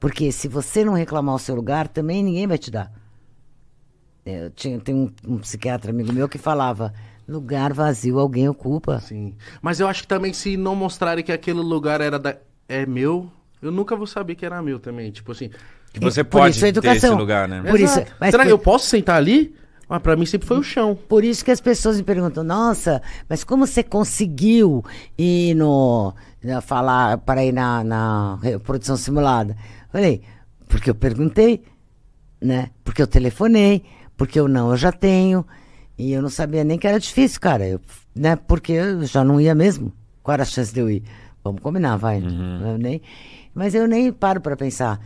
Porque se você não reclamar o seu lugar, também ninguém vai te dar. É, eu tinha, tem um, um psiquiatra amigo meu que falava: lugar vazio alguém ocupa. Sim. Mas eu acho que também se não mostrarem que aquele lugar era da, é meu, eu nunca vou saber que era meu também. Tipo assim. Que você é, pode ter esse lugar, né? Por Será que eu posso sentar ali? Mas para mim sempre foi o chão. Por isso que as pessoas me perguntam: nossa, mas como você conseguiu ir no. falar para ir na, na produção simulada? Falei, porque eu perguntei, né? Porque eu telefonei, porque eu não, eu já tenho. E eu não sabia nem que era difícil, cara. Eu, né? Porque eu já não ia mesmo. Qual era a chance de eu ir? Vamos combinar, vai. Uhum. Eu nem, mas eu nem paro para pensar.